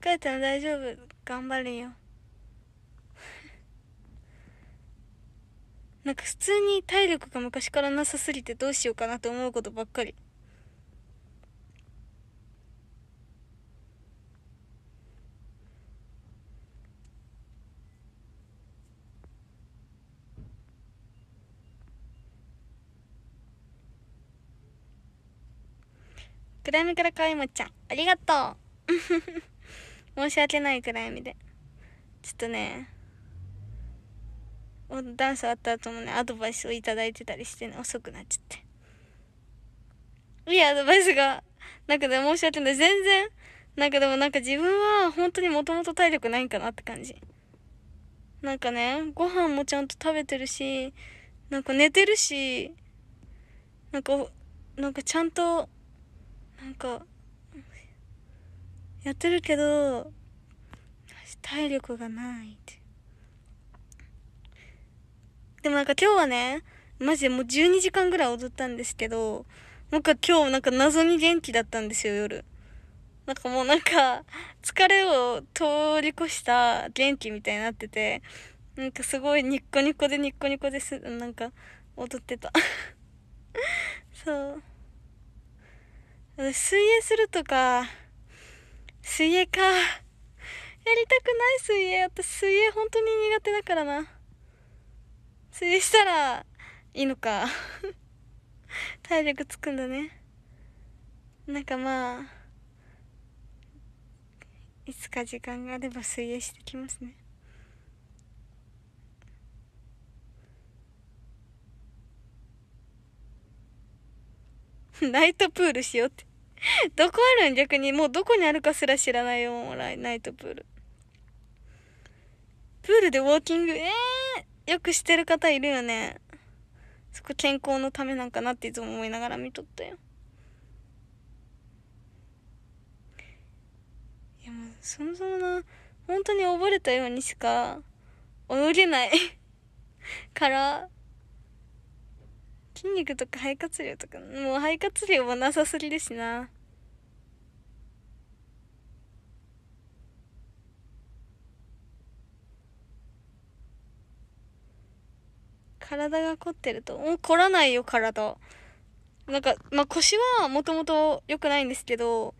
疲れたら大丈夫頑張れよ なんか普通に体力が昔からなさすぎてどうしようかなと思うことばっかり暗闇からかわいもちゃんありがとう 申し訳ないくらいちょっとねダンス終わった後もねアドバイスを頂いてたりしてね遅くなっちゃっていいアドバイスがなんかで申し訳ない全然なんかでもなんか自分は本当にもともと体力ないんかなって感じなんかねご飯もちゃんと食べてるしなんか寝てるしなんかなんかちゃんとなんかやってるけど体力がないってでもなんか今日はねマジでもう12時間ぐらい踊ったんですけどなんか今日なんか謎に元気だったんですよ夜なんかもうなんか疲れを通り越した元気みたいになっててなんかすごいニッコニコでニッコニコですなんか踊ってた そう水泳するとか水泳か。やりたくない水泳。私水泳本当に苦手だからな。水泳したらいいのか。体力つくんだね。なんかまあ、いつか時間があれば水泳してきますね。ナイトプールしようって。どこあるん逆に。もうどこにあるかすら知らないよ、もらい。ナイトプール。プールでウォーキング、えー、よくしてる方いるよね。そこ健康のためなんかなっていつも思いながら見とったよ。いやもう、そもそもな、本当に溺れたようにしか泳げない から、筋肉とか肺活量とかもう肺活量もなさすぎるしな体が凝ってるともう凝らないよ体なんかまあ腰はもともと良くないんですけど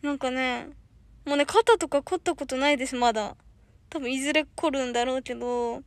なんかねもうね肩とか凝ったことないですまだ多分いずれ凝るんだろうけど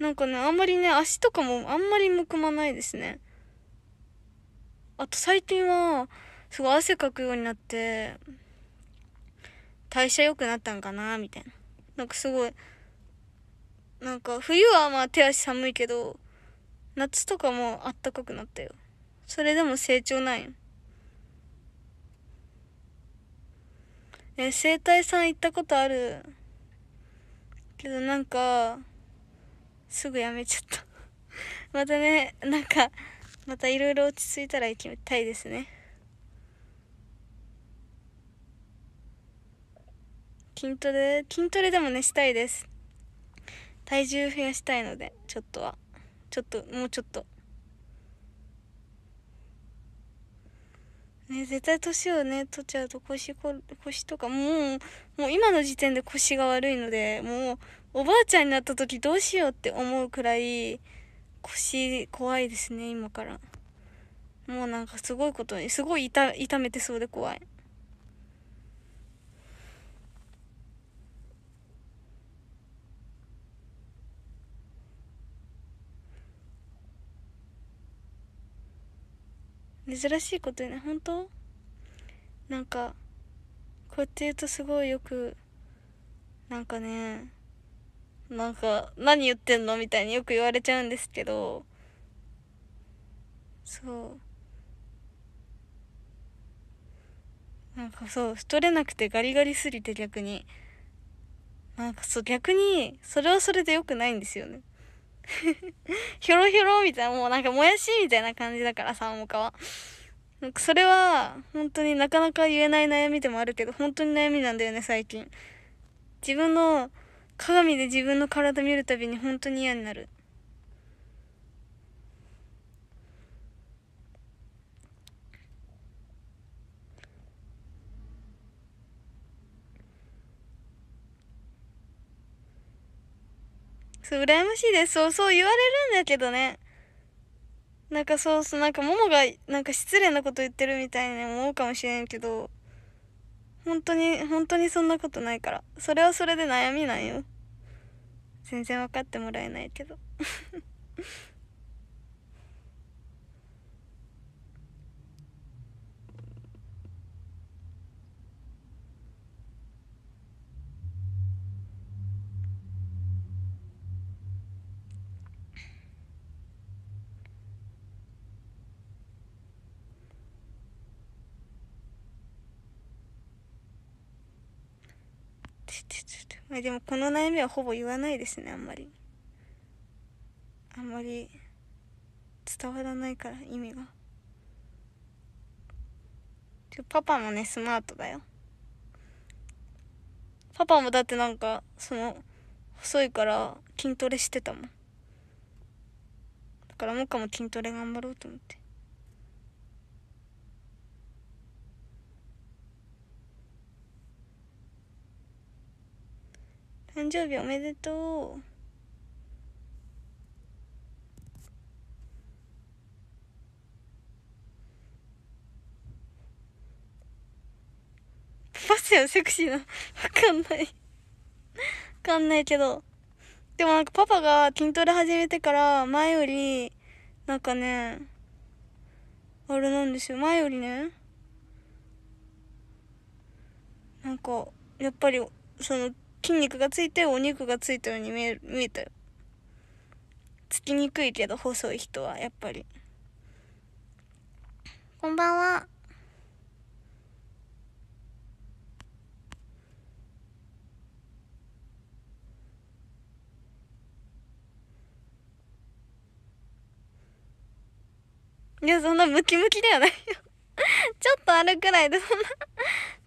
なんかね、あんまりね、足とかもあんまりむくまないですね。あと最近は、すごい汗かくようになって、代謝良くなったんかなみたいな。なんかすごい、なんか冬はまあ手足寒いけど、夏とかもあったかくなったよ。それでも成長ないよ。え、生体さん行ったことあるけどなんか、すぐやめちゃった またね、なんか、またいろいろ落ち着いたら行きたいですね。筋トレ、筋トレでもね、したいです。体重増やしたいので、ちょっとは。ちょっと、もうちょっと。ね、絶対年をね取っちゃうと腰腰とかもうもう今の時点で腰が悪いのでもうおばあちゃんになった時どうしようって思うくらい、腰怖いですね、今から。もうなんかすごいことに、すごい痛、痛めてそうで怖い。珍しいことよね、本当なんか、こうやって言うとすごいよく、なんかね、なんか、何言ってんのみたいによく言われちゃうんですけど、そう。なんかそう、太れなくてガリガリすぎて逆に。なんかそう、逆に、それはそれで良くないんですよね。ひょろひょろみたいな、もうなんかもやしみたいな感じだから、さ、もかは。なんかそれは、本当になかなか言えない悩みでもあるけど、本当に悩みなんだよね、最近。自分の鏡で自分の体見るたびに本当に嫌になるそう羨ましいですそうそう言われるんだけどねなんかそうそうなんかももがなんか失礼なこと言ってるみたいに思うかもしれんけど本当に本当にそんなことないからそれはそれで悩みなんよ全然分かってもらえないけどちちちあでもこの悩みはほぼ言わないですねあんまりあんまり伝わらないから意味がパパもねスマートだよパパもだってなんかその細いから筋トレしてたもんだからもっかも筋トレ頑張ろうと思って誕生日おめでとう。パスやセクシーな。わかんないわかんないけど。でもなんかパパが筋トレ始めてから前より、なんかね、あれなんですよ。前よりね、なんか、やっぱり、その、筋肉がついてお肉がついたように見え見えたよつきにくいけど細い人はやっぱりこんばんはいやそんなムキムキではないよ ちょっとあるくらいでそんな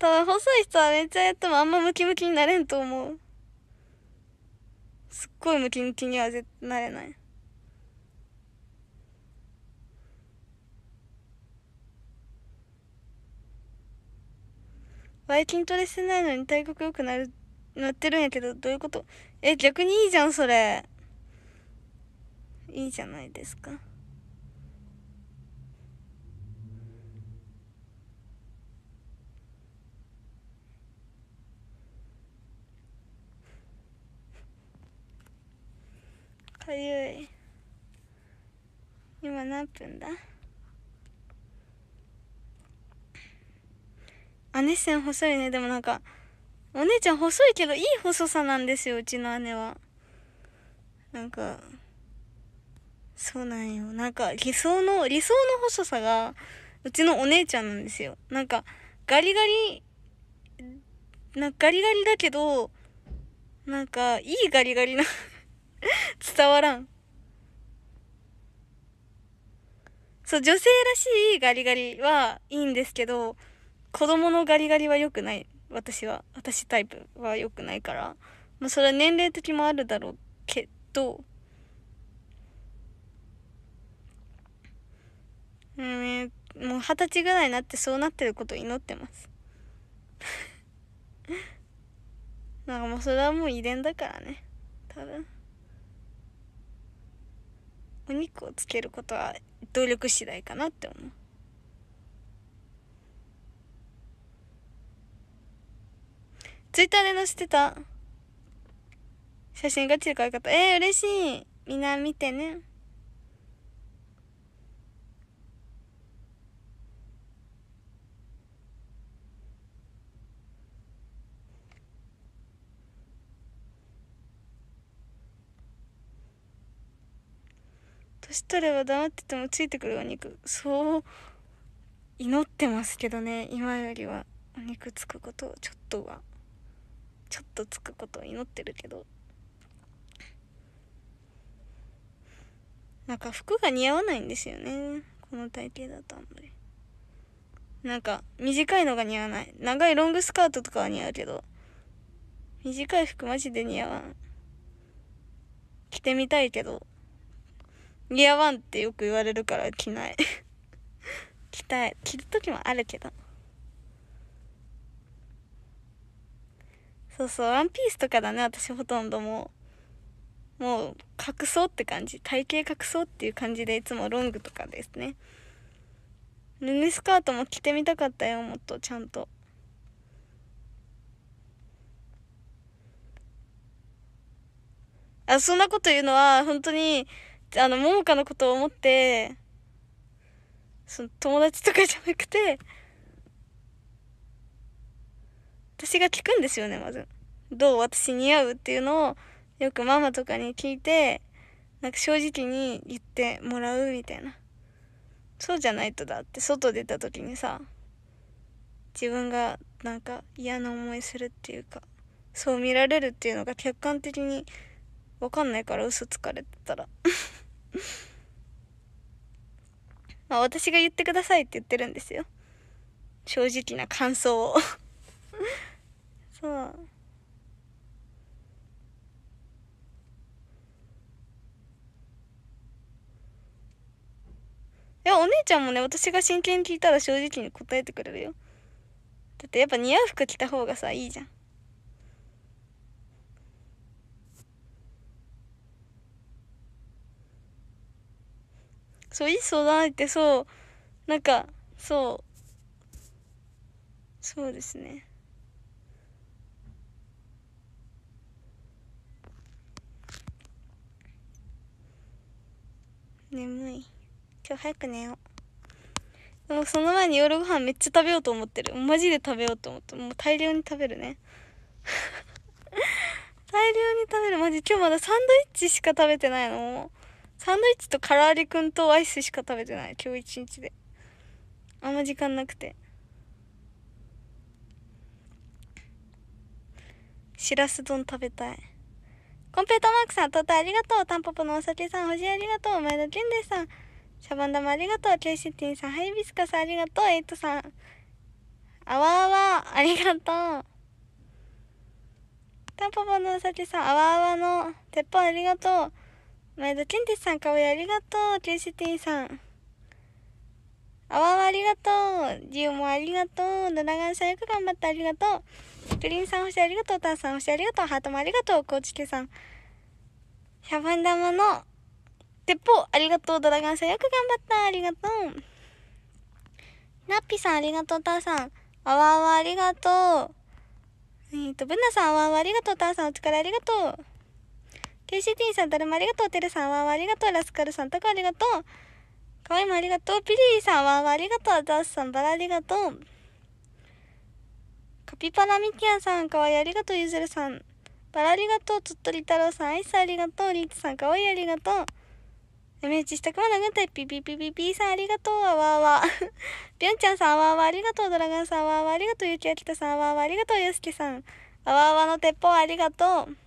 多細い人はめっちゃやってもあんまムキムキになれんと思う。すっごいムキムキには絶なれない。イキントレしてないのに体格良くなる、なってるんやけど、どういうことえ、逆にいいじゃん、それ。いいじゃないですか。かゆい今何分だ姉線細いねでもなんかお姉ちゃん細いけどいい細さなんですようちの姉はなんかそうなんよなんか理想の理想の細さがうちのお姉ちゃんなんですよなんかガリガリなガリガリだけどなんかいいガリガリな 伝わらん。そう、女性らしいガリガリはいいんですけど、子供のガリガリは良くない。私は、私タイプは良くないから。まあ、それは年齢的もあるだろうけど、うん、もう二十歳ぐらいになってそうなってることを祈ってます。なんかもうそれはもう遺伝だからね。多分。お肉をつけることは努力次第かなって思うツイッターで載せてた写真がちるかよかったえー、嬉しいみんな見てねそしたら黙っててもついてくるお肉そう祈ってますけどね今よりはお肉つくことをちょっとはちょっとつくことを祈ってるけどなんか服が似合わないんですよねこの体型だとあんまりなんか短いのが似合わない長いロングスカートとかは似合うけど短い服マジで似合わん着てみたいけどギアンってよく言われるから着ない 着たい着る時もあるけどそうそうワンピースとかだね私ほとんどもうもう隠そうって感じ体型隠そうっていう感じでいつもロングとかですねルネスカートも着てみたかったよもっとちゃんとあそんなこと言うのは本当にあの、桃花のことを思って、その友達とかじゃなくて、私が聞くんですよね、まず。どう私似合うっていうのを、よくママとかに聞いて、なんか正直に言ってもらうみたいな。そうじゃないとだって外出た時にさ、自分がなんか嫌な思いするっていうか、そう見られるっていうのが客観的にわかんないから嘘つかれてたら まあ私が言ってくださいって言ってるんですよ。正直な感想を そう。いや、お姉ちゃんもね、私が真剣に聞いたら正直に答えてくれるよ。だってやっぱ似合う服着た方がさ、いいじゃん。そう、いい相談相手、そう、なんか、そう、そうですね。眠い。今日早く寝よう。でもその前に夜ご飯めっちゃ食べようと思ってる。マジで食べようと思って。もう大量に食べるね。大量に食べる。マジ今日まだサンドイッチしか食べてないの。サンドイッチと唐揚げくんとアイスしか食べてない。今日一日で。あんま時間なくて。しらす丼食べたい。コンペートマークさん、トータありがとう。タンポポのお酒さん、星ありがとう。前田健ですさん、シャバン玉ありがとう。ケイシティンさん、ハイビスカさん、ありがとう。エイトさん、あわあわ、ありがとう。タンポポのお酒さん、あわあわの、鉄砲ありがとう。前田健太さん、かわいありがとう。ジンシティンさん。あわわありがとう。ジウもありがとう。ドラガンさんよく頑張ってありがとう。プリンさん星ありがとう。ターさん星ありがとう。ハートもありがとう。コーチケさん。シャボン玉の鉄砲ありがとう。ドラガンさんよく頑張った。ありがとう。ラッピさんありがとう。ターさん。あわあわありがとう。えっ、ー、と、ブナさんあわあわありがとう。ターさんお疲れありがとう。シティさん、誰もありがとう。テルさん、わーわーありがとう。ラスカルさん、とかありがとう。かわいもありがとう。ピリーさん、わーわーありがとう。ダースさん、バラありがとう。カピパラミキアさん、かわいありがとう。ゆずるさん、バラありがとう。つっとり太郎さん、アイスありがとう。リーチさん、かわいいありがとう。MH したくまなぐんたい、ピピピピピさん、ありがとう。わーわー。ぴょんちゃんさん、わーわーありがとう。ドラガンさん、わーわーありがとう。ゆきあきたさん、わーわーありがとう。ゆうすけさん、わーわーの鉄砲ありがとう。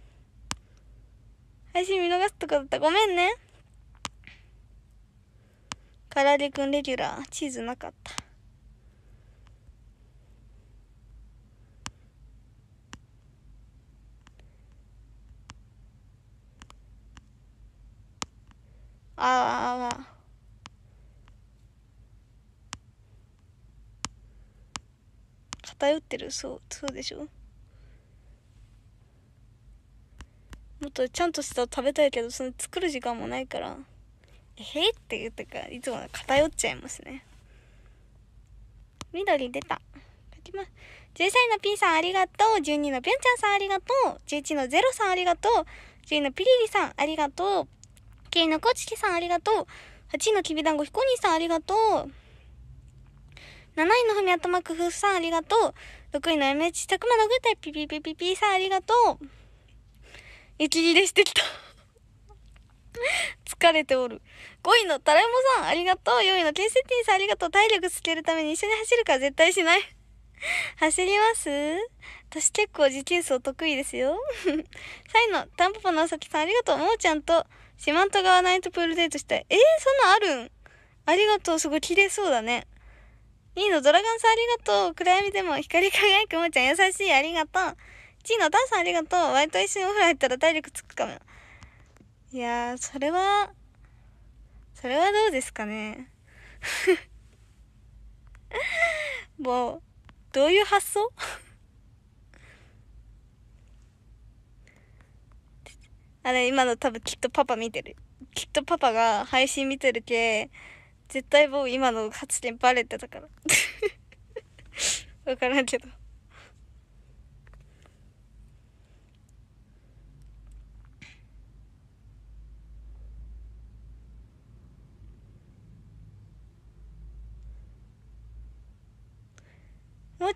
配信見逃すとこだったごめんね唐揚げくんレギュラーチーズなかったああ偏ってるそうそうでしょもっとちゃんとした食べたいけどその作る時間もないから「えへ?」って言ってかいつも偏っちゃいますね緑出た書きます13位の P さんありがとう12位のぴょんちゃんさんありがとう11位のゼロさんありがとう10位のピリリさんありがとう9位のコチキさんありがとう8位のきびだんごひこにさんありがとう7位のふみあたまくふふさんありがとう6位の MH たくまのぐたいピピピピピさんありがとう息切れしてきた 疲れておる。5位のタラヤモさん、ありがとう。4位のケンセティンさん、ありがとう。体力つけるために一緒に走るから絶対しない 走ります私結構持久走得意ですよ。3 位のタンポポのさきさん、ありがとう。もーちゃんと四万十川ナイトプールデートしたい。えー、そんなあるんありがとう。すごい綺麗そうだね。2位のドラゴンさん、ありがとう。暗闇でも光り輝くもーちゃん、優しい。ありがとう。ちーのお母さんありがとう。割と一瞬お風呂入ったら体力つくかも。いやー、それは、それはどうですかね。もう、どういう発想 あれ、今の多分きっとパパ見てる。きっとパパが配信見てるけ、絶対もう今の発言バレてたから。わからんけど。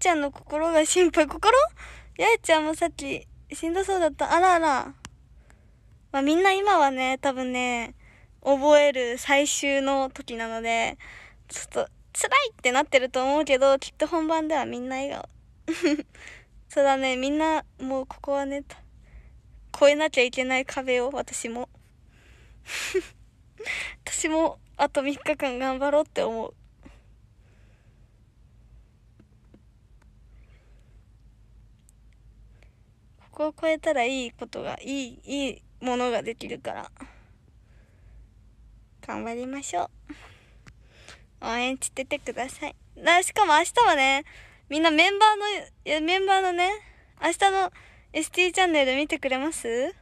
ちゃんの心が心配。心八重ちゃんもさっきしんどそうだった。あらあら。まあみんな今はね、多分ね、覚える最終の時なので、ちょっと辛いってなってると思うけど、きっと本番ではみんな笑顔。そうだね、みんな、もうここはね、越えなきゃいけない壁を、私も。私も、あと3日間頑張ろうって思う。こを超えたらいいことがいいいいものができるから頑張りましょう応援しててくださいなしかも明日はねみんなメンバーのメンバーのね明日の ST チャンネル見てくれます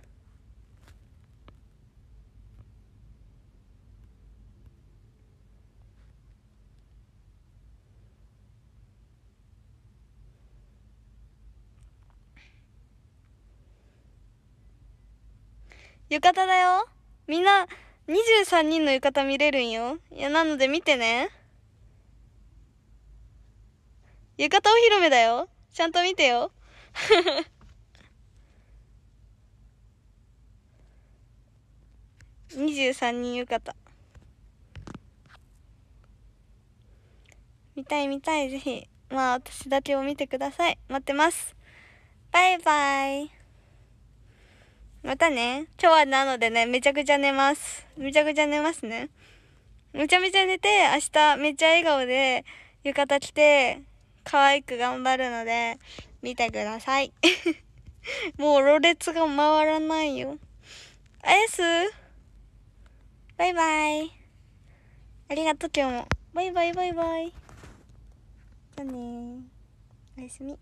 浴衣だよ。みんな、23人の浴衣見れるんよ。いや、なので見てね。浴衣お披露目だよ。ちゃんと見てよ。23 人浴衣。見たい見たい、ぜひ。まあ、私だけを見てください。待ってます。バイバイ。またね。今日はなのでね、めちゃくちゃ寝ます。めちゃくちゃ寝ますね。めちゃめちゃ寝て、明日めっちゃ笑顔で浴衣着て、可愛く頑張るので、見てください。もう、ろれつが回らないよ。あやすバイバイ。ありがとう、今日も。バイバイバイバイ。じゃあねおやすみ。